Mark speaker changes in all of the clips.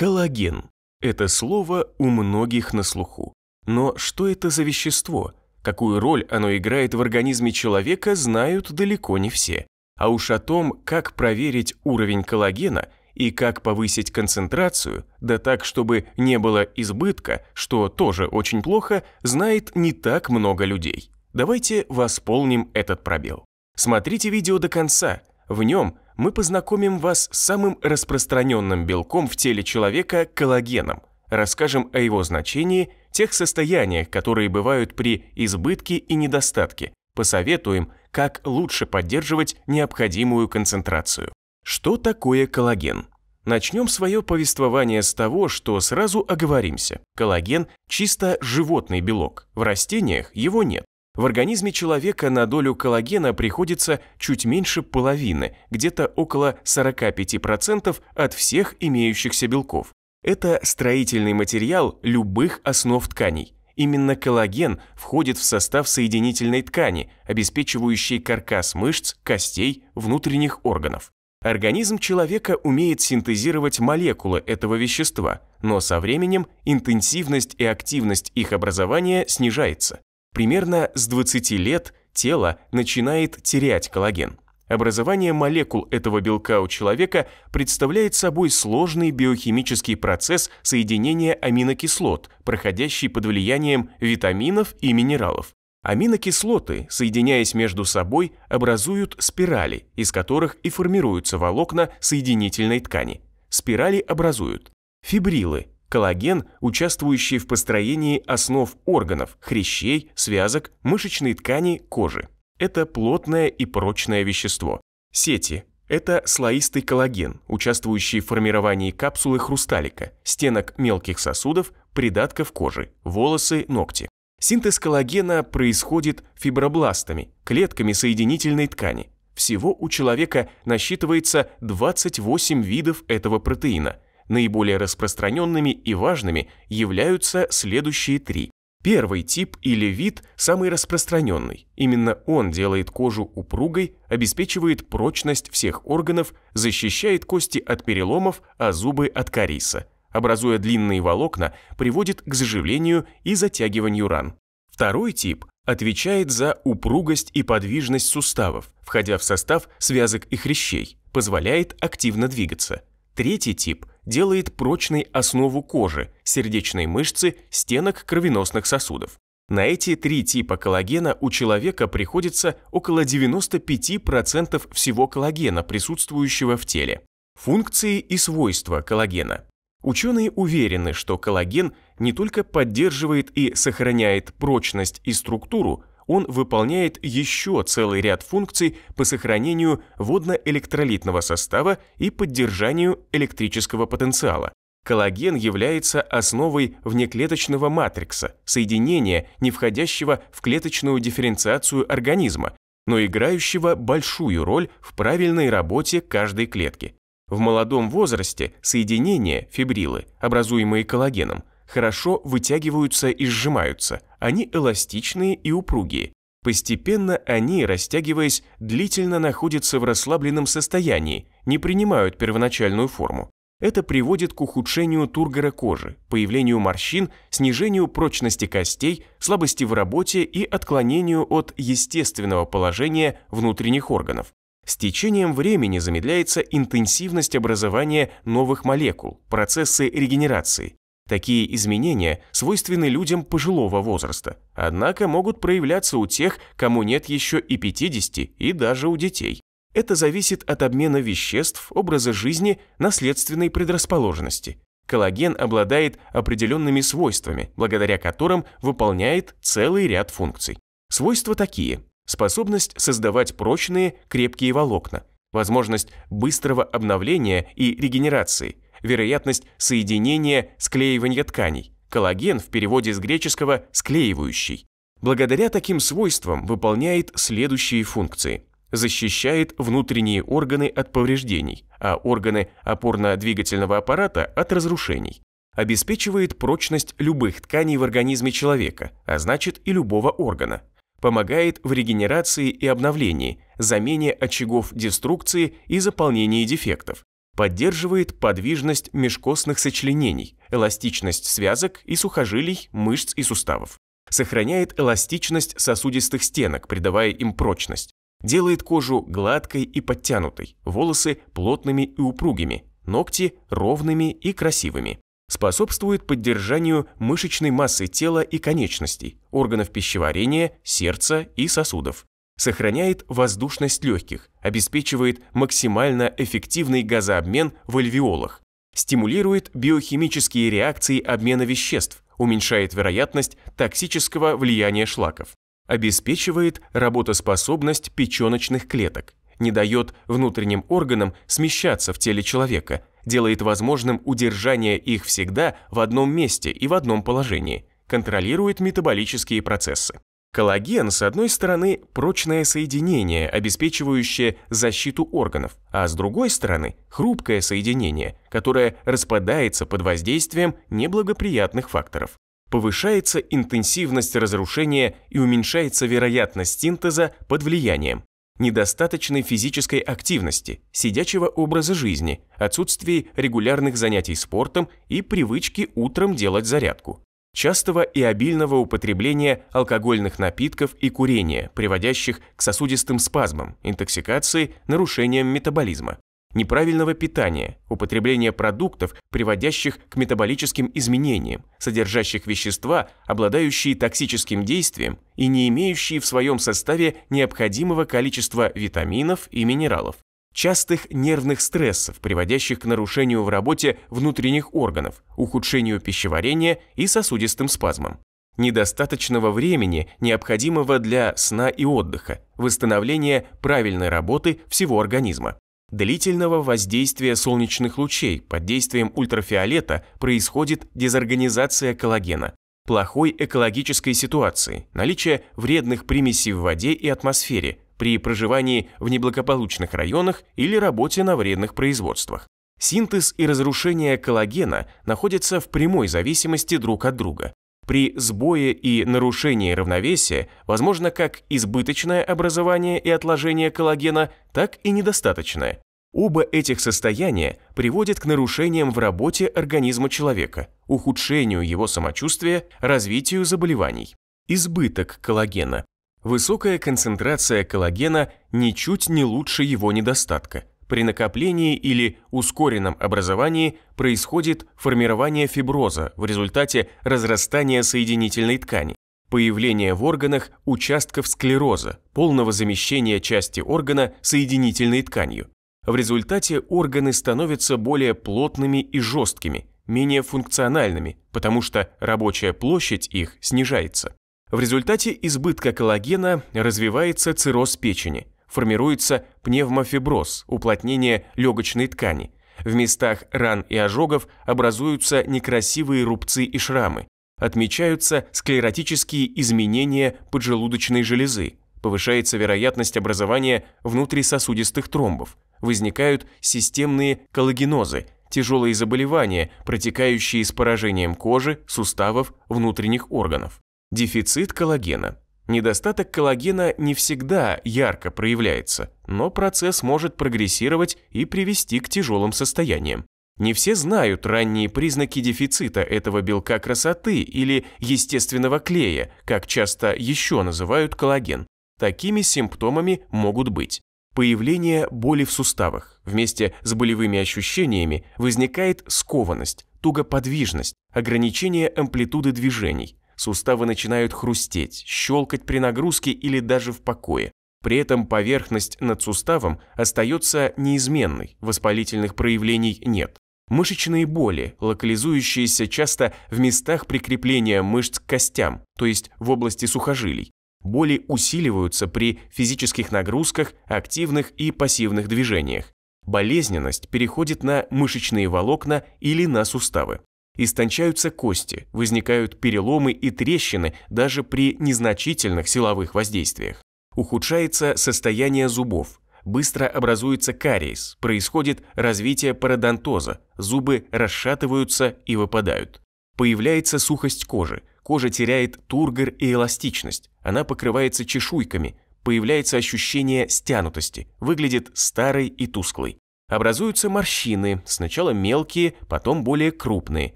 Speaker 1: Коллаген. Это слово у многих на слуху. Но что это за вещество? Какую роль оно играет в организме человека, знают далеко не все. А уж о том, как проверить уровень коллагена и как повысить концентрацию, да так, чтобы не было избытка, что тоже очень плохо, знает не так много людей. Давайте восполним этот пробел. Смотрите видео до конца. В нем мы познакомим вас с самым распространенным белком в теле человека – коллагеном, расскажем о его значении, тех состояниях, которые бывают при избытке и недостатке, посоветуем, как лучше поддерживать необходимую концентрацию. Что такое коллаген? Начнем свое повествование с того, что сразу оговоримся. Коллаген – чисто животный белок, в растениях его нет. В организме человека на долю коллагена приходится чуть меньше половины, где-то около 45% от всех имеющихся белков. Это строительный материал любых основ тканей. Именно коллаген входит в состав соединительной ткани, обеспечивающей каркас мышц, костей, внутренних органов. Организм человека умеет синтезировать молекулы этого вещества, но со временем интенсивность и активность их образования снижается. Примерно с 20 лет тело начинает терять коллаген. Образование молекул этого белка у человека представляет собой сложный биохимический процесс соединения аминокислот, проходящий под влиянием витаминов и минералов. Аминокислоты, соединяясь между собой, образуют спирали, из которых и формируются волокна соединительной ткани. Спирали образуют фибрилы, Коллаген, участвующий в построении основ органов, хрящей, связок, мышечной ткани, кожи. Это плотное и прочное вещество. Сети – это слоистый коллаген, участвующий в формировании капсулы хрусталика, стенок мелких сосудов, придатков кожи, волосы, ногти. Синтез коллагена происходит фибробластами, клетками соединительной ткани. Всего у человека насчитывается 28 видов этого протеина – Наиболее распространенными и важными являются следующие три. Первый тип или вид самый распространенный. Именно он делает кожу упругой, обеспечивает прочность всех органов, защищает кости от переломов, а зубы от кариса. Образуя длинные волокна, приводит к заживлению и затягиванию ран. Второй тип отвечает за упругость и подвижность суставов, входя в состав связок и хрящей, позволяет активно двигаться. Третий тип делает прочной основу кожи, сердечной мышцы, стенок кровеносных сосудов. На эти три типа коллагена у человека приходится около 95% всего коллагена, присутствующего в теле. Функции и свойства коллагена. Ученые уверены, что коллаген не только поддерживает и сохраняет прочность и структуру, он выполняет еще целый ряд функций по сохранению водно-электролитного состава и поддержанию электрического потенциала. Коллаген является основой внеклеточного матрикса, соединения, не входящего в клеточную дифференциацию организма, но играющего большую роль в правильной работе каждой клетки. В молодом возрасте соединения, фибрилы, образуемые коллагеном, хорошо вытягиваются и сжимаются, они эластичные и упругие. Постепенно они, растягиваясь, длительно находятся в расслабленном состоянии, не принимают первоначальную форму. Это приводит к ухудшению тургора кожи, появлению морщин, снижению прочности костей, слабости в работе и отклонению от естественного положения внутренних органов. С течением времени замедляется интенсивность образования новых молекул, процессы регенерации. Такие изменения свойственны людям пожилого возраста, однако могут проявляться у тех, кому нет еще и 50, и даже у детей. Это зависит от обмена веществ, образа жизни, наследственной предрасположенности. Коллаген обладает определенными свойствами, благодаря которым выполняет целый ряд функций. Свойства такие. Способность создавать прочные, крепкие волокна, возможность быстрого обновления и регенерации – вероятность соединения, склеивания тканей. Коллаген в переводе с греческого «склеивающий». Благодаря таким свойствам выполняет следующие функции. Защищает внутренние органы от повреждений, а органы опорно-двигательного аппарата от разрушений. Обеспечивает прочность любых тканей в организме человека, а значит и любого органа. Помогает в регенерации и обновлении, замене очагов деструкции и заполнении дефектов. Поддерживает подвижность межкостных сочленений, эластичность связок и сухожилий, мышц и суставов. Сохраняет эластичность сосудистых стенок, придавая им прочность. Делает кожу гладкой и подтянутой, волосы плотными и упругими, ногти ровными и красивыми. Способствует поддержанию мышечной массы тела и конечностей, органов пищеварения, сердца и сосудов сохраняет воздушность легких, обеспечивает максимально эффективный газообмен в альвеолах, стимулирует биохимические реакции обмена веществ, уменьшает вероятность токсического влияния шлаков, обеспечивает работоспособность печеночных клеток, не дает внутренним органам смещаться в теле человека, делает возможным удержание их всегда в одном месте и в одном положении, контролирует метаболические процессы. Коллаген, с одной стороны, прочное соединение, обеспечивающее защиту органов, а с другой стороны, хрупкое соединение, которое распадается под воздействием неблагоприятных факторов. Повышается интенсивность разрушения и уменьшается вероятность синтеза под влиянием недостаточной физической активности, сидячего образа жизни, отсутствии регулярных занятий спортом и привычки утром делать зарядку частого и обильного употребления алкогольных напитков и курения, приводящих к сосудистым спазмам, интоксикации, нарушениям метаболизма, неправильного питания, употребления продуктов, приводящих к метаболическим изменениям, содержащих вещества, обладающие токсическим действием и не имеющие в своем составе необходимого количества витаминов и минералов, частых нервных стрессов, приводящих к нарушению в работе внутренних органов, ухудшению пищеварения и сосудистым спазмам, недостаточного времени, необходимого для сна и отдыха, восстановления правильной работы всего организма. Длительного воздействия солнечных лучей под действием ультрафиолета происходит дезорганизация коллагена, плохой экологической ситуации, наличие вредных примесей в воде и атмосфере, при проживании в неблагополучных районах или работе на вредных производствах. Синтез и разрушение коллагена находятся в прямой зависимости друг от друга. При сбое и нарушении равновесия возможно как избыточное образование и отложение коллагена, так и недостаточное. Оба этих состояния приводят к нарушениям в работе организма человека, ухудшению его самочувствия, развитию заболеваний. Избыток коллагена Высокая концентрация коллагена ничуть не лучше его недостатка. При накоплении или ускоренном образовании происходит формирование фиброза в результате разрастания соединительной ткани, появление в органах участков склероза, полного замещения части органа соединительной тканью. В результате органы становятся более плотными и жесткими, менее функциональными, потому что рабочая площадь их снижается. В результате избытка коллагена развивается цирроз печени, формируется пневмофиброз, уплотнение легочной ткани. В местах ран и ожогов образуются некрасивые рубцы и шрамы. Отмечаются склеротические изменения поджелудочной железы. Повышается вероятность образования внутрисосудистых тромбов. Возникают системные коллагенозы – тяжелые заболевания, протекающие с поражением кожи, суставов, внутренних органов. Дефицит коллагена. Недостаток коллагена не всегда ярко проявляется, но процесс может прогрессировать и привести к тяжелым состояниям. Не все знают ранние признаки дефицита этого белка красоты или естественного клея, как часто еще называют коллаген. Такими симптомами могут быть появление боли в суставах. Вместе с болевыми ощущениями возникает скованность, тугоподвижность, ограничение амплитуды движений, суставы начинают хрустеть, щелкать при нагрузке или даже в покое. При этом поверхность над суставом остается неизменной, воспалительных проявлений нет. Мышечные боли, локализующиеся часто в местах прикрепления мышц к костям, то есть в области сухожилий. Боли усиливаются при физических нагрузках, активных и пассивных движениях. Болезненность переходит на мышечные волокна или на суставы. Истончаются кости, возникают переломы и трещины даже при незначительных силовых воздействиях. Ухудшается состояние зубов, быстро образуется кариес, происходит развитие пародонтоза, зубы расшатываются и выпадают. Появляется сухость кожи, кожа теряет тургор и эластичность, она покрывается чешуйками, появляется ощущение стянутости, выглядит старой и тусклой. Образуются морщины, сначала мелкие, потом более крупные,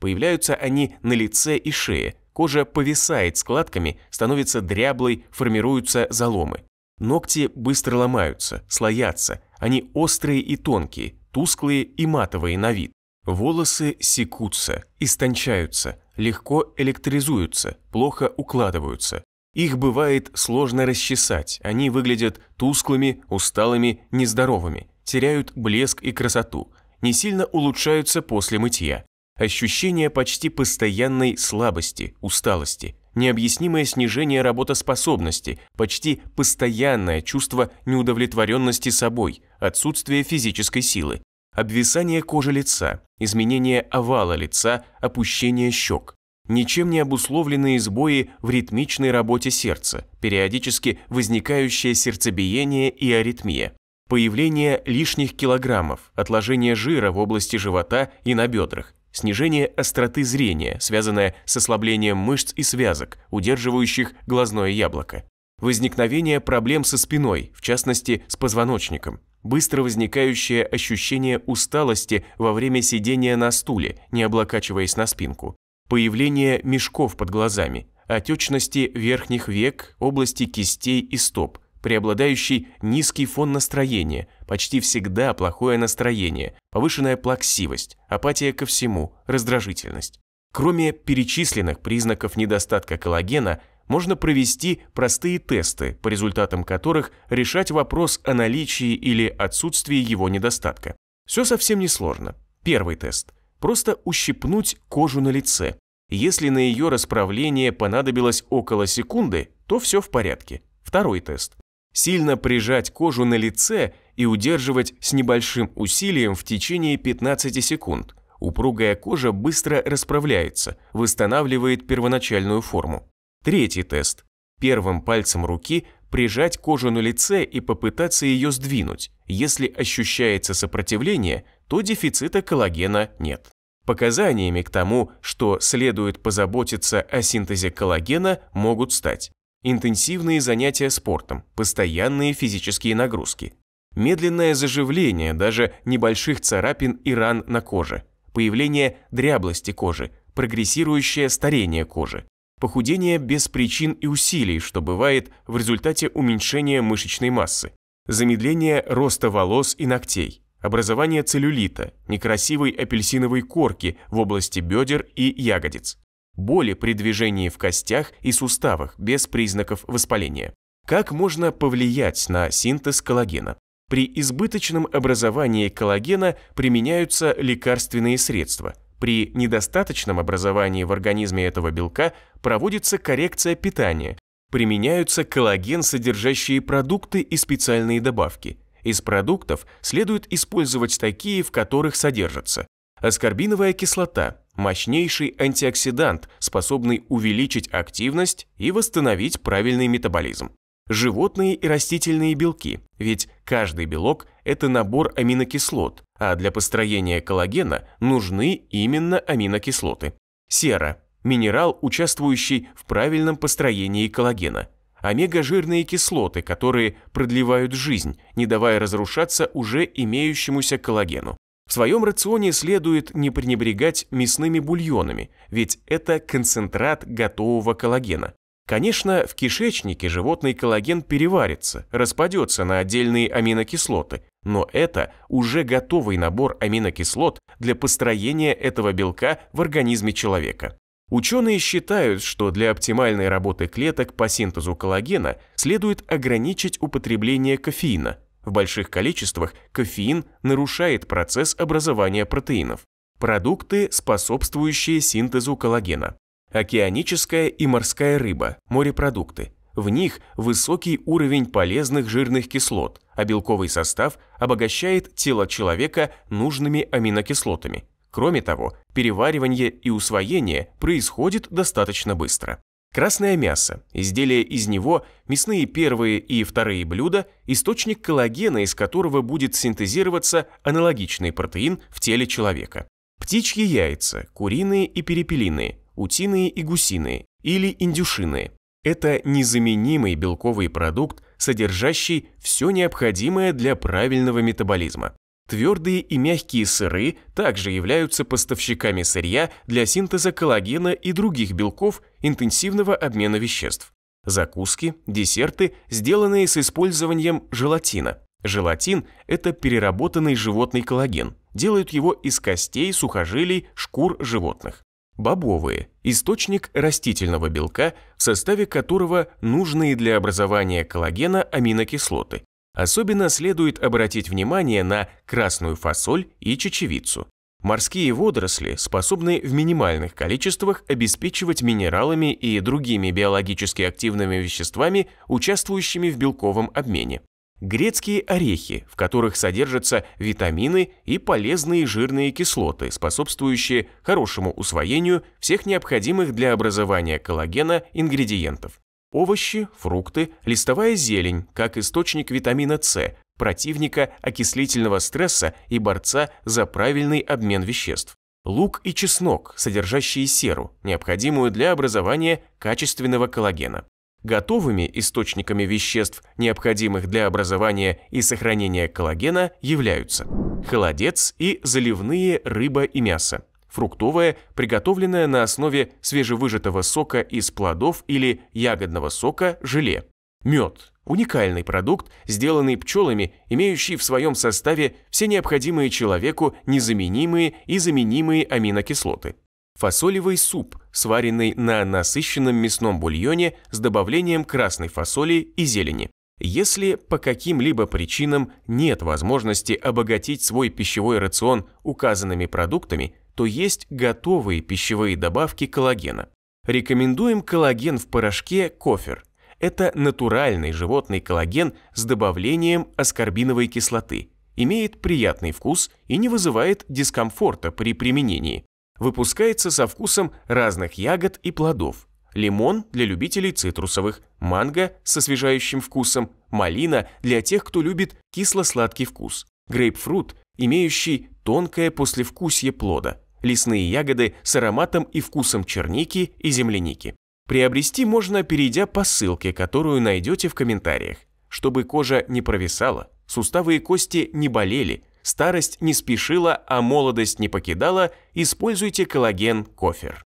Speaker 1: Появляются они на лице и шее, кожа повисает складками, становится дряблой, формируются заломы. Ногти быстро ломаются, слоятся, они острые и тонкие, тусклые и матовые на вид. Волосы секутся, истончаются, легко электризуются, плохо укладываются. Их бывает сложно расчесать, они выглядят тусклыми, усталыми, нездоровыми, теряют блеск и красоту, не сильно улучшаются после мытья. Ощущение почти постоянной слабости, усталости, необъяснимое снижение работоспособности, почти постоянное чувство неудовлетворенности собой, отсутствие физической силы, обвисание кожи лица, изменение овала лица, опущение щек, ничем не обусловленные сбои в ритмичной работе сердца, периодически возникающее сердцебиение и аритмия, появление лишних килограммов, отложение жира в области живота и на бедрах, Снижение остроты зрения, связанное с ослаблением мышц и связок, удерживающих глазное яблоко. Возникновение проблем со спиной, в частности, с позвоночником. Быстро возникающее ощущение усталости во время сидения на стуле, не облокачиваясь на спинку. Появление мешков под глазами, отечности верхних век, области кистей и стоп, преобладающий низкий фон настроения, почти всегда плохое настроение, повышенная плаксивость, апатия ко всему, раздражительность. Кроме перечисленных признаков недостатка коллагена, можно провести простые тесты, по результатам которых решать вопрос о наличии или отсутствии его недостатка. Все совсем несложно. Первый тест. Просто ущипнуть кожу на лице. Если на ее расправление понадобилось около секунды, то все в порядке. Второй тест сильно прижать кожу на лице и удерживать с небольшим усилием в течение 15 секунд. Упругая кожа быстро расправляется, восстанавливает первоначальную форму. Третий тест. Первым пальцем руки прижать кожу на лице и попытаться ее сдвинуть. Если ощущается сопротивление, то дефицита коллагена нет. Показаниями к тому, что следует позаботиться о синтезе коллагена, могут стать Интенсивные занятия спортом, постоянные физические нагрузки. Медленное заживление даже небольших царапин и ран на коже. Появление дряблости кожи, прогрессирующее старение кожи. Похудение без причин и усилий, что бывает в результате уменьшения мышечной массы. Замедление роста волос и ногтей. Образование целлюлита, некрасивой апельсиновой корки в области бедер и ягодиц боли при движении в костях и суставах без признаков воспаления. Как можно повлиять на синтез коллагена? При избыточном образовании коллагена применяются лекарственные средства. При недостаточном образовании в организме этого белка проводится коррекция питания. Применяются коллаген, содержащие продукты и специальные добавки. Из продуктов следует использовать такие, в которых содержатся аскорбиновая кислота, мощнейший антиоксидант, способный увеличить активность и восстановить правильный метаболизм. Животные и растительные белки, ведь каждый белок – это набор аминокислот, а для построения коллагена нужны именно аминокислоты. Сера – минерал, участвующий в правильном построении коллагена. Омега-жирные кислоты, которые продлевают жизнь, не давая разрушаться уже имеющемуся коллагену. В своем рационе следует не пренебрегать мясными бульонами, ведь это концентрат готового коллагена. Конечно, в кишечнике животный коллаген переварится, распадется на отдельные аминокислоты, но это уже готовый набор аминокислот для построения этого белка в организме человека. Ученые считают, что для оптимальной работы клеток по синтезу коллагена следует ограничить употребление кофеина – в больших количествах кофеин нарушает процесс образования протеинов. Продукты, способствующие синтезу коллагена. Океаническая и морская рыба, морепродукты. В них высокий уровень полезных жирных кислот, а белковый состав обогащает тело человека нужными аминокислотами. Кроме того, переваривание и усвоение происходит достаточно быстро. Красное мясо. Изделия из него, мясные первые и вторые блюда, источник коллагена, из которого будет синтезироваться аналогичный протеин в теле человека. Птичьи яйца, куриные и перепелиные, утиные и гусиные, или индюшиные. Это незаменимый белковый продукт, содержащий все необходимое для правильного метаболизма. Твердые и мягкие сыры также являются поставщиками сырья для синтеза коллагена и других белков интенсивного обмена веществ. Закуски, десерты, сделанные с использованием желатина. Желатин – это переработанный животный коллаген. Делают его из костей, сухожилий, шкур животных. Бобовые – источник растительного белка, в составе которого нужные для образования коллагена аминокислоты. Особенно следует обратить внимание на красную фасоль и чечевицу. Морские водоросли способны в минимальных количествах обеспечивать минералами и другими биологически активными веществами, участвующими в белковом обмене. Грецкие орехи, в которых содержатся витамины и полезные жирные кислоты, способствующие хорошему усвоению всех необходимых для образования коллагена ингредиентов овощи, фрукты, листовая зелень, как источник витамина С, противника окислительного стресса и борца за правильный обмен веществ. Лук и чеснок, содержащие серу, необходимую для образования качественного коллагена. Готовыми источниками веществ, необходимых для образования и сохранения коллагена, являются холодец и заливные рыба и мясо фруктовое, приготовленное на основе свежевыжатого сока из плодов или ягодного сока желе. Мед – уникальный продукт, сделанный пчелами, имеющий в своем составе все необходимые человеку незаменимые и заменимые аминокислоты. Фасолевый суп, сваренный на насыщенном мясном бульоне с добавлением красной фасоли и зелени. Если по каким-либо причинам нет возможности обогатить свой пищевой рацион указанными продуктами, то есть готовые пищевые добавки коллагена. Рекомендуем коллаген в порошке кофер. Это натуральный животный коллаген с добавлением аскорбиновой кислоты. Имеет приятный вкус и не вызывает дискомфорта при применении. Выпускается со вкусом разных ягод и плодов. Лимон для любителей цитрусовых, манго с освежающим вкусом, малина для тех, кто любит кисло-сладкий вкус, грейпфрут, имеющий тонкое послевкусие плода, лесные ягоды с ароматом и вкусом черники и земляники. Приобрести можно, перейдя по ссылке, которую найдете в комментариях. Чтобы кожа не провисала, суставы и кости не болели, старость не спешила, а молодость не покидала, используйте коллаген кофер.